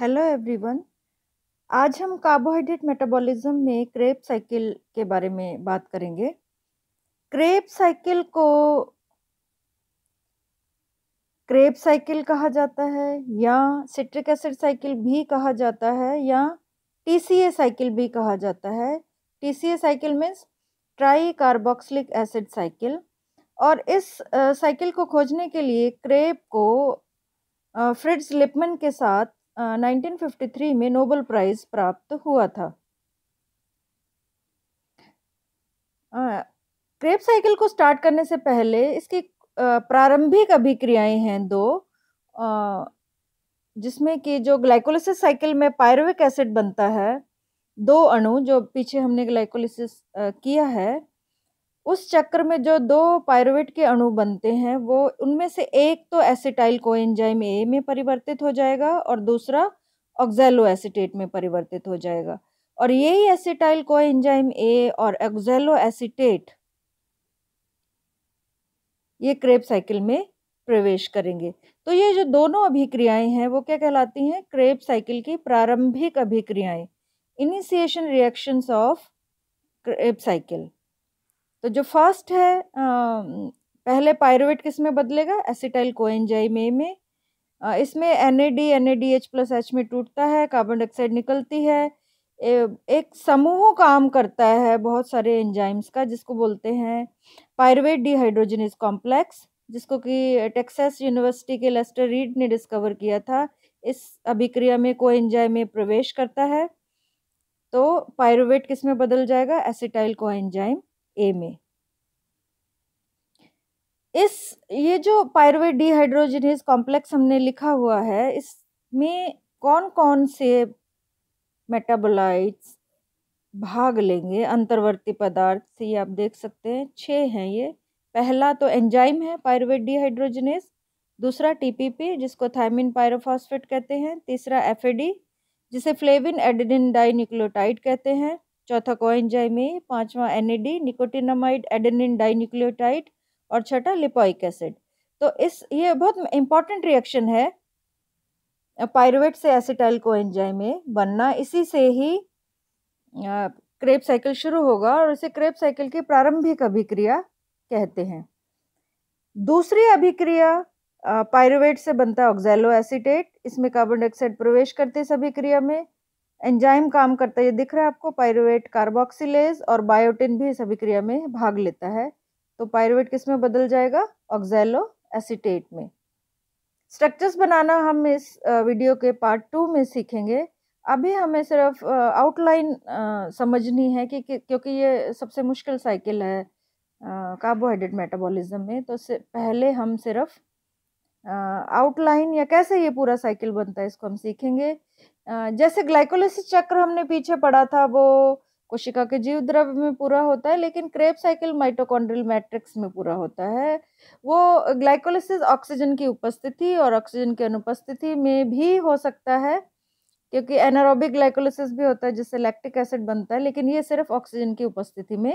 hello everyone आज हम carbohydrate metabolism में क्रेप साइकिल के बारे में बात करेंगे क्रेप साइकिल को क्रेप साइकिल कहा जाता है या सिट्रिक एसिड साइकिल भी कहा जाता है या टीसीए साइकिल भी कहा जाता है TCA cycle means tricarboxylic acid cycle और इस साइकिल को खोजने के लिए क्रेप को फ्रिड्स लिपमन के साथ 1953 में नोबल प्राइज प्राप्त हुआ था क्रेप साइकिल को स्टार्ट करने से पहले इसकी प्रारंभिक अभिक्रियाएं हैं दो जिसमें कि जो ग्लाइकोलिसिस साइकिल में पायरोविक एसिड बनता है दो अणु जो पीछे हमने ग्लाइकोलिसिस किया है उस चक्र में जो दो पायरुवेट के अणु बनते हैं वो उनमें से एक तो एसिटाइल कोएंजाइम ए में परिवर्तित हो जाएगा और दूसरा ऑक्जेलो एसिटेट में परिवर्तित हो जाएगा और यही एसिटाइल कोएंजाइम ए और ऑक्जेलो एसिटेट ये क्रेप साइकिल में प्रवेश करेंगे तो ये जो दोनों अभिक्रियाएं हैं वो क्या कहलाती हैं क्रेप साइकिल की प्रारंभिक अभिक्रियाएं initiation reactions of Krebs cycle तो जो फर्स्ट है पहले पायरोवेट किस में बदलेगा एसिटाइल कोएंजाइमे में इसमें N A D N A D H plus H में टूटता है कार्बन डाइऑक्साइड निकलती है एक समूह काम करता है बहुत सारे एंजाइम्स का जिसको बोलते हैं पायरुवेट डिहाइड्रोजनेज कॉम्प्लेक्स जिसको कि टेक्सास यूनिवर्सिटी के लेस्टर रीड ने डिस्कवर किया था इस अभिक्रिया में को में प्रवेश करता है तो पायरोवेट किस में बदल जाएगा एसिटाइल को एंजाइम ए में इस ये जो पायरुवेट डिहाइड्रोजिनेज कॉम्प्लेक्स हमने लिखा हुआ है इसमें कौन कौन से मेटाबोलाइट्स भाग लेंगे अंतर्वर्ती पदार्थ से ये आप देख सकते हैं छः हैं ये पहला तो एंजाइम है पायरुवेट डिहाइड्रोजिनेज दूसरा टीपीपी जिसको थायमिन पायरोफॉस्फेट कहते हैं तीसरा एफएडी जिसे फ्लेविन एडेनिन डाइनिक्लोटाइड कहते हैं चौथा कोएंजाइम पांचवा एन निकोटिनामाइड एडेनिन डाइनिक्लियोटाइड और छठा लिपोइक एसिड तो इस ये बहुत इंपॉर्टेंट रिएक्शन है पायरुवेट से एसिटाइल कोएंजाइम बनना इसी से ही क्रेप साइकिल शुरू होगा और इसे क्रेप साइकिल की प्रारंभिक अभिक्रिया कहते हैं दूसरी अभिक्रिया पायरोवेट से बनता है ऑक्जैलो एसिटेट इसमें कार्बन डाइऑक्साइड प्रवेश करते इस अभिक्रिया में एंजाइम काम करता है ये दिख रहा है आपको पायरुवेट कार्बोक्सिलेज और बायोटिन भी इस अभिक्रिया में भाग लेता है तो पायरुवेट किस में बदल जाएगा ऑक्जेलो एसिटेट में स्ट्रक्चर्स बनाना हम इस वीडियो के पार्ट टू में सीखेंगे अभी हमें सिर्फ आउटलाइन समझनी है कि क्योंकि ये सबसे मुश्किल साइकिल है कार्बोहाइड्रेट मेटाबॉलिज्म में तो पहले हम सिर्फ आउटलाइन या कैसे ये पूरा साइकिल बनता है इसको हम सीखेंगे जैसे ग्लाइकोलिस चक्र हमने पीछे पढ़ा था वो कोशिका के जीव द्रव्य में पूरा होता है लेकिन क्रेप साइकिल माइटोकॉन्ड्रियल मैट्रिक्स में पूरा होता है वो ग्लाइकोलिस ऑक्सीजन की उपस्थिति और ऑक्सीजन की अनुपस्थिति में भी हो सकता है क्योंकि एनारोबिक ग्लाइकोलिसिस भी होता है जिससे लैक्टिक एसिड बनता है लेकिन ये सिर्फ ऑक्सीजन की उपस्थिति में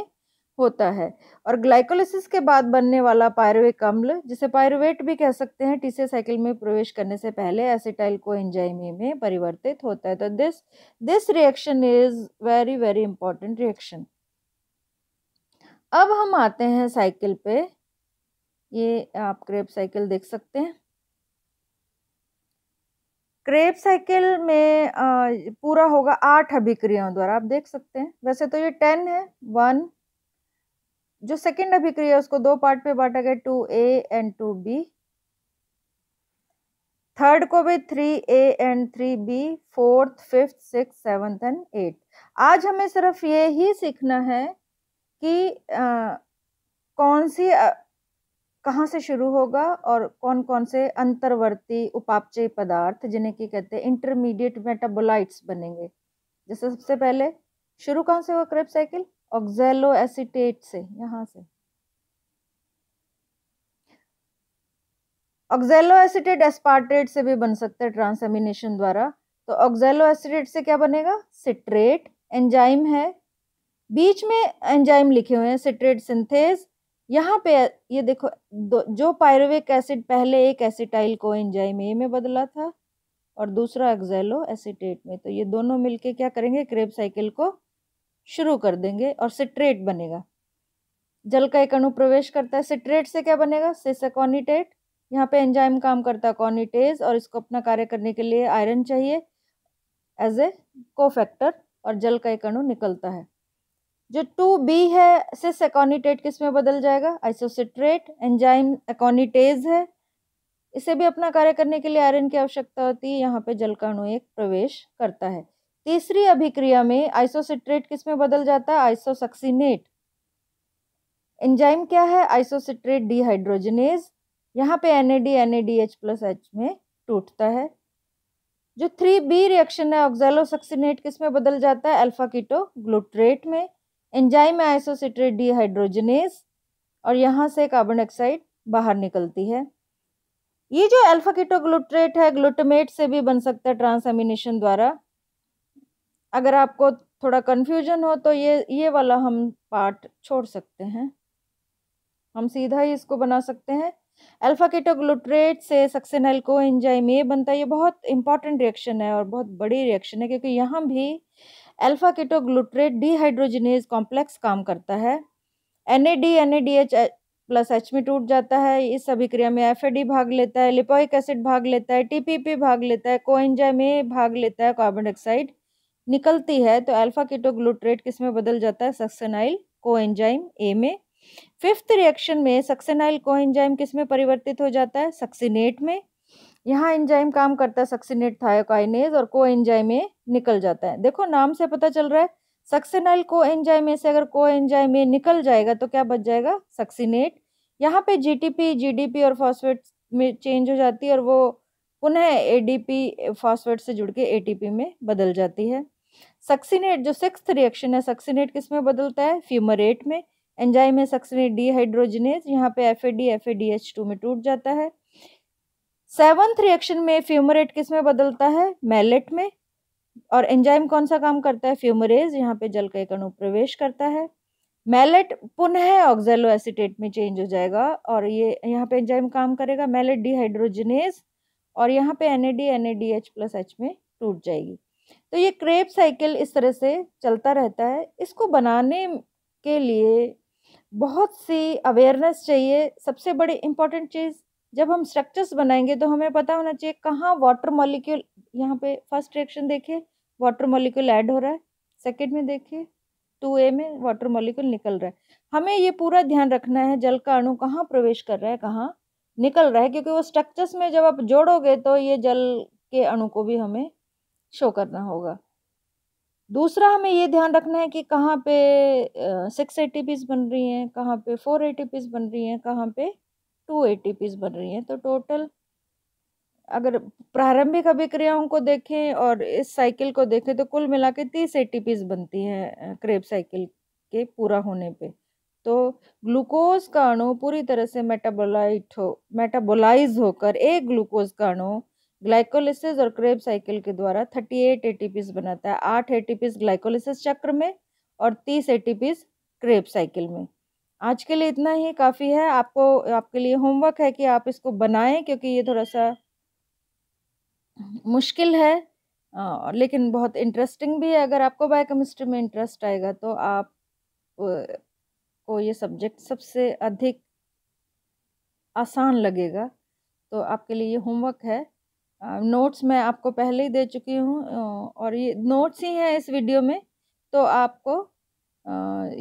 होता है और ग्लाइकोलिसिस के बाद बनने वाला पायरुविक अम्ल जिसे पायरुवेट भी कह सकते हैं टीसीए साइकिल में प्रवेश करने से पहले एसिटाइल को एंजाइमी में परिवर्तित होता है तो this this reaction is very very important reaction अब हम आते हैं साइकिल पे ये आप क्रेप साइकिल देख सकते हैं क्रेप साइकिल में पूरा होगा आठ अभिक्रियाओं द्वारा आप देख सकते हैं वैसे तो ये टेन है वन जो सेकेंड अभिक्रिया उसको दो पार्ट में बांटा गया two A and two B third को भी three A and three B fourth fifth six seventh and eight आज हमें सिर्फ ये ही सीखना है कि आ, कौन सी कहाँ से शुरू होगा और कौन कौन से अंतर्वर्ती उपापचय पदार्थ जिन्हें की कहते हैं इंटरमीडिएट मेटाबोलाइट्स बनेंगे जैसे सबसे पहले शुरू कहाँ से होगा क्रेप साइकिल ऑक्जेलो एसिटेट से यहां से ऑक्जेलो एसिटेट एस्पार्टेट से भी बन सकता है ट्रांसएमिनेशन द्वारा तो ऑक्जेलो एसिटेट से क्या बनेगा सिट्रेट एंजाइम है बीच में एंजाइम लिखे हुए हैं सिट्रेट सिंथेस यहाँ पे ये देखो जो पायरोविक एसिड पहले एक एसिटाइल को एंजाइम ए में बदला था और दूसरा एक्जेलो एसिटेट में तो ये दोनों मिलके क्या करेंगे क्रेब साइकिल को शुरू कर देंगे और सिट्रेट बनेगा जल का एक अणु प्रवेश करता है सिट्रेट से क्या बनेगा सेसाकोनीटेट यहाँ पे एंजाइम काम करता है कॉनिटेज और इसको अपना कार्य करने के लिए आयरन चाहिए एज ए कोफैक्टर और जल का एक अणु निकलता है जो टू बी है से सेकोनिटेट किस में बदल जाएगा आइसोसिट्रेट एंजाइम एकोनीटेज है इसे भी अपना कार्य करने के लिए आयरन की आवश्यकता होती है यहाँ पे जल का अणु एक प्रवेश करता है तीसरी अभिक्रिया में आइसोसिट्रेट किस में बदल जाता है आइसोसक्सीनेट एंजाइम क्या है आइसोसिट्रेट डिहाइड्रोजनेज यहाँ पे N A D N A D H plus H में टूटता है जो थ्री बी रिएक्शन है ऑक्जेलोसक्सीनेट किस में बदल जाता है अल्फा कीटो ग्लूट्रेट में एंजाइम है आइसोसिट्रेट डिहाइड्रोजनेज और यहाँ से कार्बन डाइऑक्साइड बाहर निकलती है ये जो अल्फा कीटो ग्लूट्रेट है ग्लूटमेट से भी बन सकता है ट्रांसएमिनेशन द्वारा अगर आपको थोड़ा कन्फ्यूजन हो तो ये ये वाला हम पार्ट छोड़ सकते हैं हम सीधा ही इसको बना सकते हैं अल्फा किटोग्लूट्रेट से सक्सेनल को एंजाइम ए बनता है ये बहुत इंपॉर्टेंट रिएक्शन है और बहुत बड़ी रिएक्शन है क्योंकि यहाँ भी अल्फा किटोग्लूट्रेट डीहाइड्रोजनेज कॉम्प्लेक्स काम करता है N A D N A D H plus H में टूट जाता है इस अभिक्रिया में एफ भाग लेता है लिपोइक एसिड भाग लेता है टीपीपी भाग लेता है को एंजाइम ए भाग लेता है कार्बन डाइऑक्साइड निकलती है तो अल्फा कीटोग्लूट्रेट किस में बदल जाता है सक्सेनाइल कोएंजाइम ए में फिफ्थ रिएक्शन में सक्सेनाइल कोएंजाइम किस में परिवर्तित हो जाता है सक्सिनेट में यहाँ एंजाइम काम करता है सक्सिनेट थायोकाइनेज और को एंजाइम ए निकल जाता है देखो नाम से पता चल रहा है सक्सेनाइल को एंजाइम ए से अगर को एंजाइम ए निकल जाएगा तो क्या बच जाएगा सक्सिनेट यहाँ पे जीटीपी जीडीपी और फॉस्फेट में चेंज हो जाती है और वो पुनः एडीपी फॉस्फेट से जुड़ के एटीपी में बदल जाती है सक्सिनेट जो सिक्स रिएक्शन है सक्सिनेट किस में बदलता है फ्यूमरेट में एंजाइम है सक्सिनेट डीहाइड्रोजनेज यहाँ पे F A D F A D H two में टूट जाता है सेवंथ रिएक्शन में फ्यूमरेट किस में बदलता है मैलेट में और एंजाइम कौन सा काम करता है फ्यूमरेज यहाँ पे जल का एक अणु प्रवेश करता है मैलेट पुनः ऑक्जेलो एसिटेट में चेंज हो जाएगा और ये यहाँ पे एंजाइम काम करेगा मैलेट डिहाइड्रोजनेज और यहाँ पे N A D N A D H plus H में टूट जाएगी तो ये क्रेप साइकिल इस तरह से चलता रहता है इसको बनाने के लिए बहुत सी अवेयरनेस चाहिए सबसे बड़ी इम्पॉर्टेंट चीज़ जब हम स्ट्रक्चर्स बनाएंगे तो हमें पता होना चाहिए कहाँ वाटर मॉलिक्यूल यहाँ पे फर्स्ट रिएक्शन देखिए वाटर मॉलिक्यूल ऐड हो रहा है सेकेंड में देखिए टू ए में वाटर मॉलिक्यूल निकल रहा है हमें ये पूरा ध्यान रखना है जल का अणु कहाँ प्रवेश कर रहा है कहाँ निकल रहा है क्योंकि वो स्ट्रक्चर्स में जब आप जोड़ोगे तो ये जल के अणु को भी हमें शो करना होगा दूसरा हमें ये ध्यान रखना है कि कहाँ पे सिक्स ए टी बन रही हैं कहाँ पे फोर ए टी बन रही हैं कहाँ पे टू ए टी बन रही हैं तो टोटल अगर प्रारंभिक अभिक्रियाओं को देखें और इस साइकिल को देखें तो कुल मिला के तीस ए बनती हैं क्रेब साइकिल के पूरा होने पे तो ग्लूकोज का अणु पूरी तरह से मेटाबोलाइट हो मेटाबोलाइज होकर एक ग्लूकोज का अणु ग्लाइकोलिसिस और क्रेब साइकिल के द्वारा 38 एटीपीस बनाता है आठ एटीपीस ग्लाइकोलिसिस चक्र में और 30 एटीपीस क्रेब साइकिल में आज के लिए इतना ही काफ़ी है आपको आपके लिए होमवर्क है कि आप इसको बनाएं क्योंकि ये थोड़ा सा मुश्किल है आ, लेकिन बहुत इंटरेस्टिंग भी है अगर आपको बायोकेमिस्ट्री में इंटरेस्ट आएगा तो आप को ये सब्जेक्ट सबसे अधिक आसान लगेगा तो आपके लिए ये होमवर्क है नोट्स मैं आपको पहले ही दे चुकी हूँ और ये नोट्स ही हैं इस वीडियो में तो आपको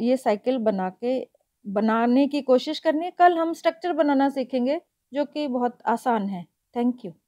ये साइकिल बना के बनाने की कोशिश करनी है कल हम स्ट्रक्चर बनाना सीखेंगे जो कि बहुत आसान है थैंक यू